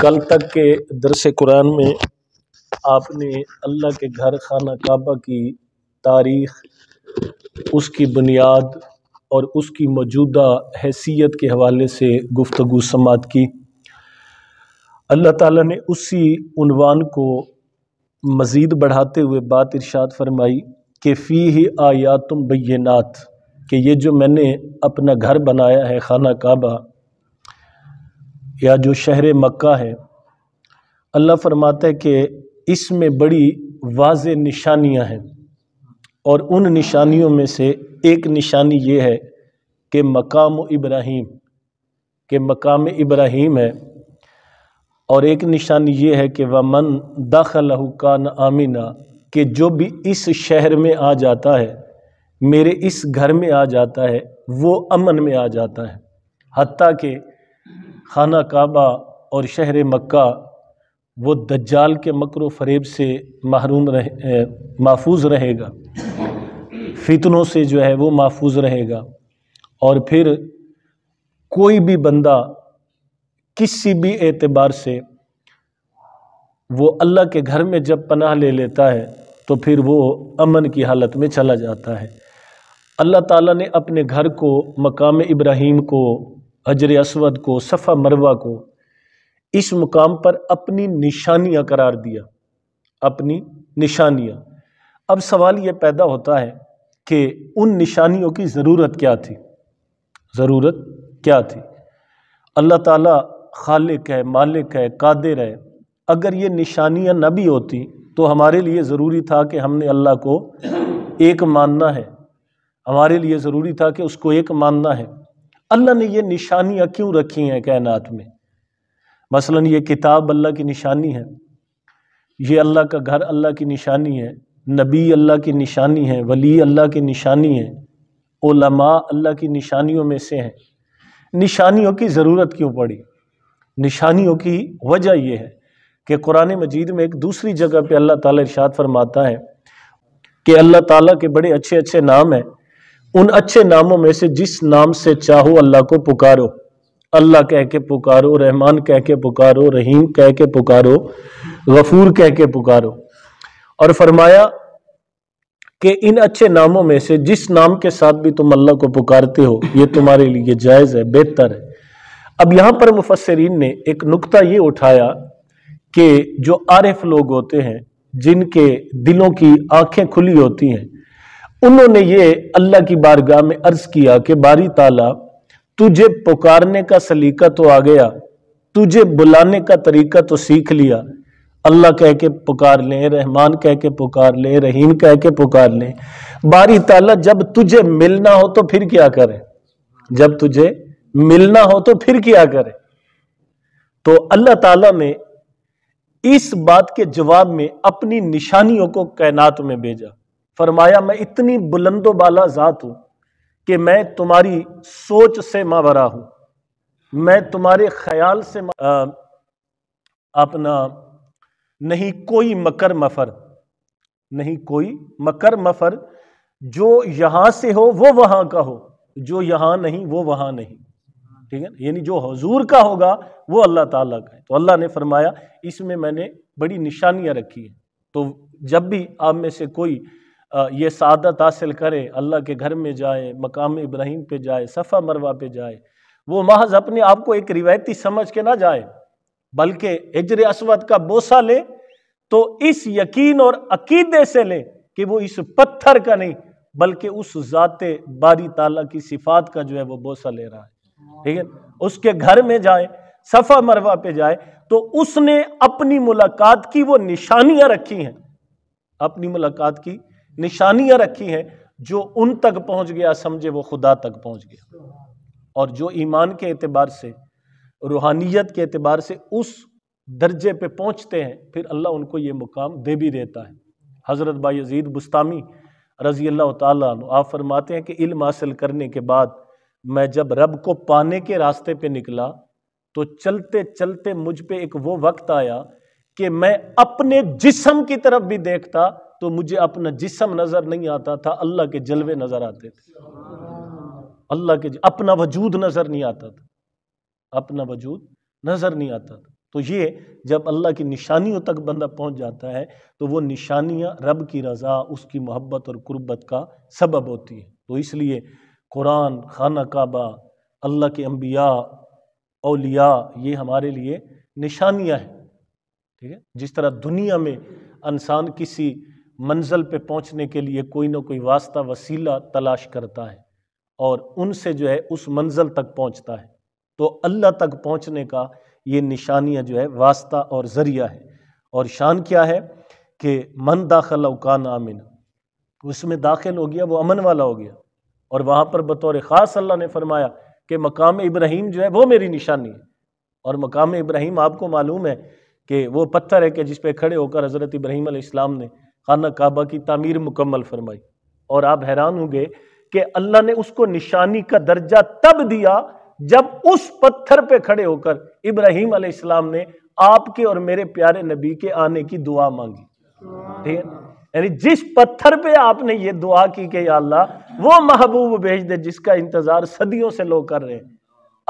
कल तक के दरस कुरान में आपने अल्लाह के घर खाना काबा की तारीख उसकी बुनियाद और उसकी मौजूदा हैसियत के हवाले से गुफ्तगु समात की अल्लाह ताला ने उसी उनवान को मज़ीद बढ़ाते हुए बात इरशाद फरमाई कि फ़ी ही तुम बैनात कि ये जो मैंने अपना घर बनाया है खाना काबा या जो शहर मक्का है अल्लाह फरमाता है कि इसमें बड़ी वाज निशानियां हैं और उन निशानियों में से एक निशानी ये है कि मकाम इब्राहिम के मकाम इब्राहिम है और एक निशानी ये है कि वह मन दाखलहू कान आमिना कि जो भी इस शहर में आ जाता है मेरे इस घर में आ जाता है वो अमन में आ जाता है हती कि खाना काबा और शहर मक्का वो दज्जाल के मकर फरेब से महरूम रहे महफूज रहेगा फितनों से जो है वो महफूज रहेगा और फिर कोई भी बंदा किसी भी एतबार से वो अल्लाह के घर में जब पनाह ले लेता है तो फिर वो अमन की हालत में चला जाता है अल्लाह ताला ने अपने घर को मकाम इब्राहिम को हजर असवद को सफ़ा मरवा को इस मुकाम पर अपनी निशानियां करार दिया अपनी निशानियां अब सवाल ये पैदा होता है कि उन निशानियों की ज़रूरत क्या थी ज़रूरत क्या थी अल्लाह ताला खालिक है मालिक है कादिर है अगर ये निशानियां न भी होती तो हमारे लिए ज़रूरी था कि हमने अल्लाह को एक मानना है हमारे लिए ज़रूरी था कि उसको एक मानना है अल्लाह ने ये निशानियाँ क्यों रखी हैं कायनात में मसलन ये किताब अल्लाह की निशानी है ये अल्लाह का घर अल्लाह की निशानी है नबी अल्लाह की निशानी है वली अल्लाह की निशानी है ओलमा अल्लाह की निशानियों में से हैं निशानियों की ज़रूरत क्यों पड़ी निशानियों की वजह यह है कि कुरान मजीद में एक दूसरी जगह पर अल्लाह ताला इरशाद फरमाता है कि अल्लाह ताला के बड़े अच्छे अच्छे नाम हैं उन अच्छे नामों में से जिस नाम से चाहो अल्लाह को पुकारो अल्लाह कह के पुकारो रहमान कह के पुकारो रहीम कह के पुकारो गफूर कह के पुकारो और फरमाया कि इन अच्छे नामों में से जिस नाम के साथ भी तुम अल्लाह को पुकारते हो ये तुम्हारे लिए जायज़ है बेहतर है अब यहाँ पर मुफसरीन ने एक नुकता ये उठाया कि जो आरिफ लोग होते हैं जिनके दिलों की आंखें खुली होती हैं उन्होंने ये अल्लाह की बारगाह में अर्ज किया कि बारी ताला तुझे पुकारने का सलीका तो आ गया तुझे बुलाने का तरीका तो सीख लिया अल्लाह कह के पुकार लें रहमान कह के पुकार लें रहीम कह के पुकार लें बारी ताला जब तुझे मिलना हो तो फिर क्या करे जब तुझे मिलना हो तो फिर क्या करे तो अल्लाह ताला ने इस बात के जवाब में अपनी निशानियों को कायनात में भेजा फरमाया मैं इतनी बुलंदो बाला ज़ात हूँ कि मैं तुम्हारी सोच से मावरा हूँ मैं तुम्हारे ख्याल से आ, अपना नहीं कोई मकर मफर नहीं कोई मकर मफर जो यहाँ से हो वो वहाँ का हो जो यहाँ नहीं वो वहाँ नहीं ठीक है यानी जो हजूर का होगा वो अल्लाह ताला का है तो अल्लाह ने फरमाया इसमें मैंने बड़ी निशानियाँ रखी है तो जब भी आप में से कोई ये सादत हासिल करे अल्लाह के घर में जाए मकाम इब्राहिम पे जाए सफ़ा मरवा पे जाए वो महज अपने आप को एक रिवायती समझ के ना जाए बल्कि हजर असवद का बोसा ले तो इस यकीन और अकीदे से ले कि वो इस पत्थर का नहीं बल्कि उस ज़ात बारी ताला की सिफात का जो है वो बोसा ले रहा है ठीक है उसके घर में जाए सफ़ा मरवा पे जाए तो उसने अपनी मुलाकात की वो निशानियां रखी हैं अपनी मुलाकात की निशानियां रखी हैं जो उन तक पहुंच गया समझे वो खुदा तक पहुंच गया और जो ईमान के अतबार से रूहानियत के अतबार से उस दर्जे पे पहुंचते हैं फिर अल्लाह उनको ये मुकाम दे भी देता है हज़रत अजीद बुस्तामी रज़ी अल्लाह तप फरमाते हैं कि इल्म हासिल करने के बाद मैं जब रब को पाने के रास्ते पे निकला तो चलते चलते मुझ पे एक वो वक्त आया कि मैं अपने जिसम की तरफ भी देखता तो मुझे अपना जिसम नज़र नहीं आता था अल्लाह के जलवे नज़र आते थे अल्लाह के अपना वजूद नज़र नहीं आता था अपना वजूद नज़र नहीं आता था तो ये जब अल्लाह की निशानियों तक बंदा पहुंच जाता है तो वो निशानियां रब की रज़ा उसकी मोहब्बत और कुर्बत का सबब होती है तो इसलिए कुरान खाना काबा अल्लाह के अम्बिया अलिया ये हमारे लिए निशानियाँ हैं ठीक है जिस तरह दुनिया में इंसान किसी मंजिल पे पहुंचने के लिए कोई ना कोई वास्ता वसीला तलाश करता है और उनसे जो है उस मंजिल तक पहुंचता है तो अल्लाह तक पहुंचने का ये निशानियाँ जो है वास्ता और ज़रिया है और शान क्या है कि मन दाखिल अवकान आमिन उसमें दाखिल हो गया वो अमन वाला हो गया और वहाँ पर बतौर ख़ास अल्लाह ने फरमाया कि मकाम इब्राहिम जो है वो मेरी निशानी है और मकाम इब्राहिम आपको मालूम है कि वो पत्थर है कि जिस खड़े होकर हज़रत इब्राहिम इस्लाम ने खाना काबा की तमीर मुकम्मल फरमाई और आप हैरान होंगे कि अल्लाह ने उसको निशानी का दर्जा तब दिया जब उस पत्थर पे खड़े होकर इब्राहिम अलैहिस्सलाम ने आपके और मेरे प्यारे नबी के आने की दुआ मांगी ठीक है यानी जिस पत्थर पे आपने ये दुआ की कि अल्लाह वो महबूब भेज दे जिसका इंतजार सदियों से लोग कर रहे हैं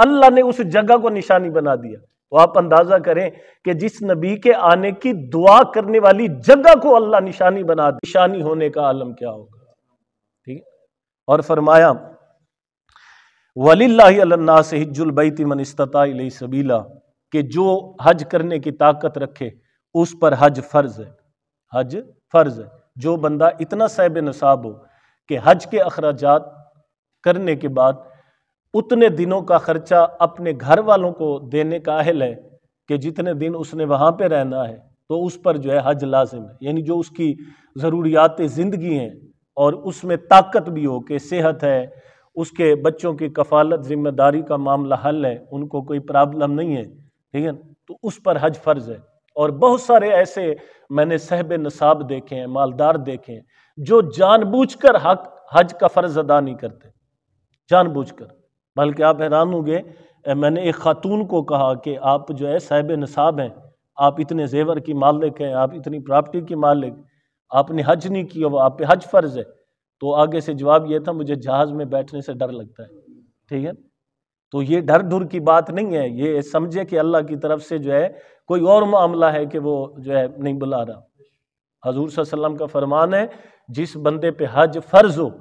अल्लाह ने उस जगह को निशानी बना दिया तो आप अंदाजा करें कि जिस नबी के आने की दुआ करने वाली जगह को अल्लाह निशानी बना दे निशानी होने का आलम क्या होगा ठीक और फरमाया वली से मन मनस्तता सबीला कि जो हज करने की ताकत रखे उस पर हज फर्ज है हज फर्ज है जो बंदा इतना सैब नसाब हो कि हज के अखराज करने के बाद उतने दिनों का खर्चा अपने घर वालों को देने का अहल है कि जितने दिन उसने वहाँ पर रहना है तो उस पर जो है हज लाजिम है यानी जो उसकी ज़रूरियात ज़िंदगी हैं और उसमें ताकत भी हो कि सेहत है उसके बच्चों की कफालत ज़िम्मेदारी का मामला हल है उनको कोई प्रॉब्लम नहीं है ठीक है तो उस पर हज फ़र्ज़ है और बहुत सारे ऐसे मैंने सहब नसाब देखे हैं मालदार देखे हैं जो जानबूझकर हक हज का फ़र्ज़ अदा नहीं करते जानबूझकर बल्कि आप हैरान होंगे मैंने एक खातून को कहा कि आप जो है साहिब नसाब हैं आप इतने जेवर की मालिक हैं आप इतनी प्रॉपर्टी की मालिक आपने हज नहीं किया वो आप पे हज फ़र्ज़ है तो आगे से जवाब ये था मुझे जहाज़ में बैठने से डर लगता है ठीक है तो ये डर डुर की बात नहीं है ये समझे कि अल्लाह की तरफ से जो है कोई और मामला है कि वो जो है नहीं बुला रहा हजूर सल्लम का फरमान है जिस बंदे पे हज फ़र्ज़ हो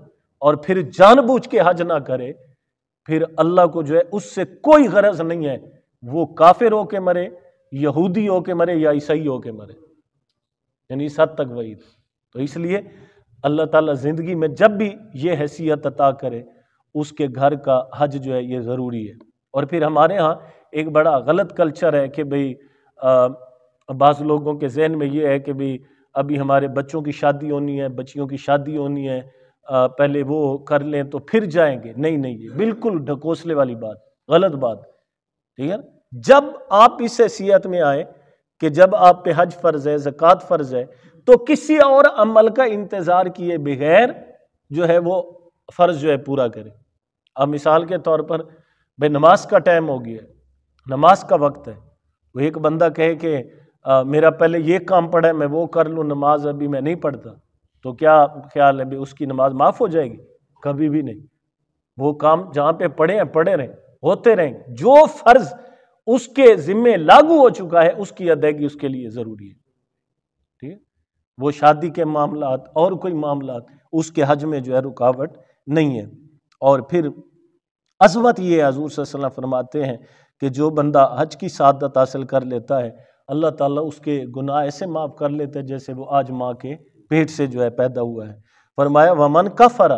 और फिर जानबूझ के हज ना करे फिर अल्लाह को जो है उससे कोई गरज नहीं है वो काफिर हो के मरे यहूदी होके मरे या ईसाई होके मरे यानी सद हद तक वही तो इसलिए अल्लाह ताला ज़िंदगी में जब भी ये हैसियत अता करे उसके घर का हज जो है ये ज़रूरी है और फिर हमारे यहाँ एक बड़ा गलत कल्चर है कि भाई बाज़ लोगों के जहन में ये है कि भाई अभी हमारे बच्चों की शादी होनी है बच्चियों की शादी होनी है पहले वो कर लें तो फिर जाएंगे नहीं नहीं ये बिल्कुल ढकोसले वाली बात गलत बात ठीक है जब आप इस हैसियत में आए कि जब आप पे हज फ़र्ज़ है जक़ात फ़र्ज़ है तो किसी और अमल का इंतज़ार किए बगैर जो है वो फ़र्ज़ जो है पूरा करें अब मिसाल के तौर पर भाई नमाज का टाइम हो गया नमाज का वक्त है वो एक बंदा कहे कि मेरा पहले ये काम पड़ा है मैं वो कर लूँ नमाज अभी मैं नहीं पढ़ता तो क्या ख्याल है भी उसकी नमाज माफ़ हो जाएगी कभी भी नहीं वो काम जहाँ पे पढ़े हैं पढ़े रहें होते रहें जो फ़र्ज़ उसके ज़िम्मे लागू हो चुका है उसकी अदायगी उसके लिए ज़रूरी है ठीक है वो शादी के मामला और कोई मामला उसके हज में जो है रुकावट नहीं है और फिर अजमत ये हजूर वसल्लम फरमाते हैं कि जो बंदा हज की सादत हासिल कर लेता है अल्लाह ताला उसके गुनाह ऐसे माफ़ कर लेते हैं जैसे वो आज माँ के पेट से जो है पैदा हुआ है फरमाया वमन कफरा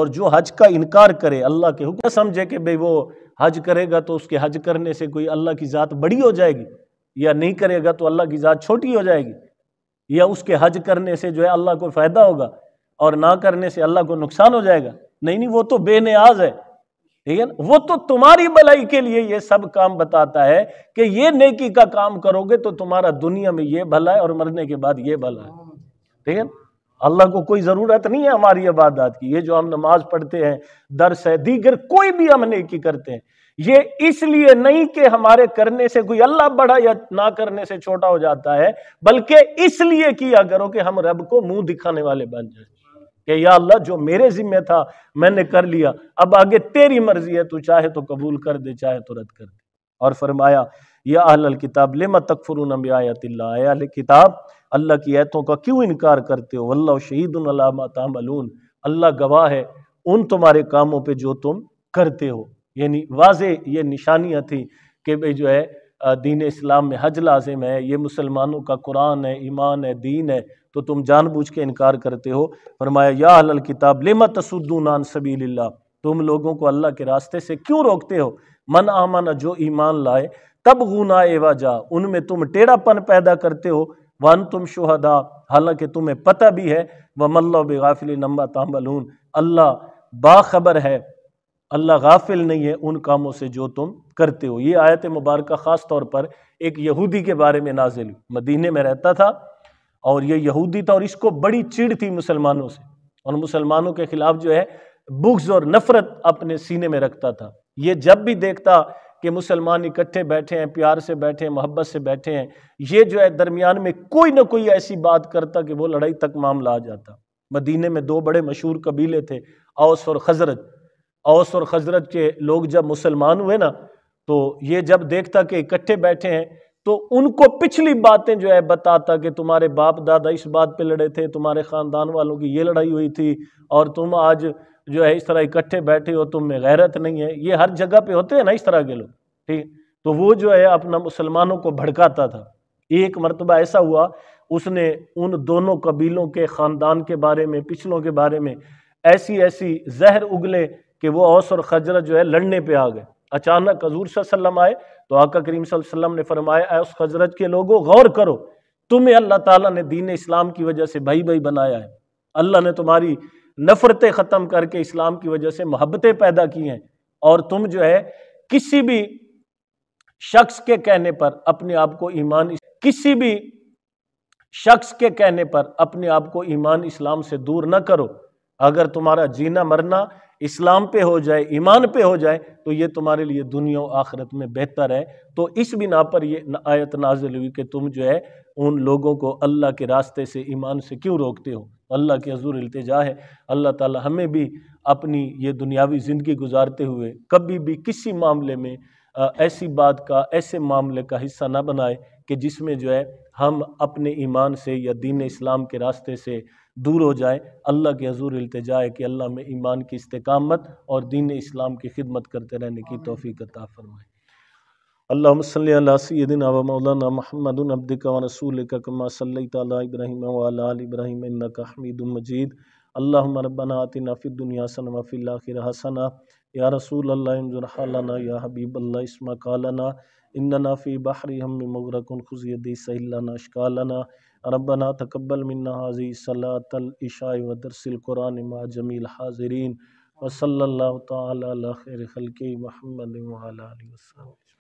और जो हज का इनकार करे अल्लाह के हुक्म समझे कि भाई वो हज करेगा तो उसके हज करने से कोई अल्लाह की ज़ात बड़ी हो जाएगी या नहीं करेगा तो अल्लाह की ज़ात छोटी हो जाएगी या उसके हज करने से जो है अल्लाह को फ़ायदा होगा और ना करने से अल्लाह को नुकसान हो जाएगा नहीं नहीं वो तो बेनियाज है ठीक है ना वो तो तुम्हारी भलाई के लिए ये सब काम बताता है कि ये नेकी का काम करोगे तो तुम्हारा दुनिया में ये भला है और मरने के बाद ये भला है ठीक है अल्लाह को कोई ज़रूरत नहीं है हमारी इबादत की ये जो हम नमाज पढ़ते हैं दर्श है दीगर कोई भी हम नेकी करते हैं ये इसलिए नहीं कि हमारे करने से कोई अल्लाह बड़ा या ना करने से छोटा हो जाता है बल्कि इसलिए किया करो कि हम रब को मुंह दिखाने वाले बन जाए कि या अल्लाह जो मेरे जिम्मे था मैंने कर लिया अब आगे तेरी मर्जी है तू चाहे तो कबूल कर दे चाहे तो रद्द कर दे और फरमाया या अहल किताब ले मत आया किताब अल्लाह की आयतों का क्यों इनकार करते हो अल्लाह शहीदमलून अल्लाह गवाह है उन तुम्हारे कामों पे जो तुम करते हो यानी वाज ये निशानियाँ थी कि भाई जो है दीन इस्लाम में हज लाजिम है ये मुसलमानों का कुरान है ईमान है दीन है तो तुम जानबूझ के इनकार करते हो फरमाया या हल किताब लेमा तसुद्दूनान सबील्ला तुम लोगों को अल्लाह के रास्ते से क्यों रोकते हो मन आमाना जो ईमान लाए तब गुना एवा जा उनमें तुम टेढ़ापन पैदा करते हो वन तुम शुहदा हालांकि तुम्हें पता भी है वह मल्ला बेगाफिल नम्बा तामलून अल्लाह बाखबर है अल्लाह गाफिल नहीं है उन कामों से जो तुम करते हो ये आयत मुबारक ख़ास तौर पर एक यहूदी के बारे में नाजिल हुई मदीने में रहता था और ये यहूदी था और इसको बड़ी चिड़ थी मुसलमानों से और मुसलमानों के खिलाफ जो है बुग्स और नफरत अपने सीने में रखता था ये जब भी देखता कि मुसलमान इकट्ठे बैठे हैं प्यार से बैठे हैं मोहब्बत से बैठे हैं ये जो है दरमियान में कोई ना कोई ऐसी बात करता कि वो लड़ाई तक मामला आ जाता मदीने में दो बड़े मशहूर कबीले थे औस और खजरत औस और खजरत के लोग जब मुसलमान हुए ना तो ये जब देखता कि इकट्ठे बैठे हैं तो उनको पिछली बातें जो है बताता कि तुम्हारे बाप दादा इस बात पे लड़े थे तुम्हारे ख़ानदान वालों की ये लड़ाई हुई थी और तुम आज जो है इस तरह इकट्ठे बैठे हो तुम में गैरत नहीं है ये हर जगह पे होते हैं ना इस तरह के लोग ठीक तो वो जो है अपना मुसलमानों को भड़काता था एक मरतबा ऐसा हुआ उसने उन दोनों कबीलों के ख़ानदान के बारे में पिछलों के बारे में ऐसी ऐसी जहर उगले कि वो औस और खजर जो है लड़ने पे आ गए अचानक हजूर सल्लम आए तो आका करीम सल्लम ने फरमाया उस खजरत के लोगों गौर करो तुम्हें अल्लाह ताला ने दीन इस्लाम की वजह से भाई भाई बनाया है अल्लाह ने तुम्हारी नफ़रतें ख़त्म करके इस्लाम की वजह से मोहब्बतें पैदा की हैं और तुम जो है किसी भी शख्स के कहने पर अपने आप को ईमान किसी भी शख्स के कहने पर अपने आप को ईमान इस्लाम से दूर न करो अगर तुम्हारा जीना मरना इस्लाम पे हो जाए ईमान पे हो जाए तो ये तुम्हारे लिए दुनिया और आखिरत में बेहतर है तो इस बिना पर ये आयत नाजिल हुई कि तुम जो है उन लोगों को अल्लाह के रास्ते से ईमान से क्यों रोकते हो अल्लाह के हजूर अल्तजा है अल्लाह ताला हमें भी अपनी ये दुनियावी ज़िंदगी गुजारते हुए कभी भी किसी मामले में ऐसी बात का ऐसे मामले का हिस्सा ना बनाए कि जिसमें जो है हम अपने ईमान से या दीन इस्लाम के रास्ते से दूर हो जाए अल्लाह के हजूर अल्तजा है कि अल्लाह में ईमान की इस्तकामत और दीन इस्लाम की खिदमत करते रहने की तोफ़ी का फरमाए अल्लाम सदिन मौलाना महमद अब्दिका रसूल कमा सल्ला इब्राहिम इब्राहिम हमीद मजीद अल्लाम रबना दुनिया सन वफ़िल या रसूल अल्लाहना या हबीब अल्लाह इसमा कालना इन्ना बहरी हम मगरकन खुजियदी सहिलना शकालना रबना तकबल मन्ना हाजी सलातलशाय वदरसिल कुरान मा जमील हाजरीन वसल तैर खल महमद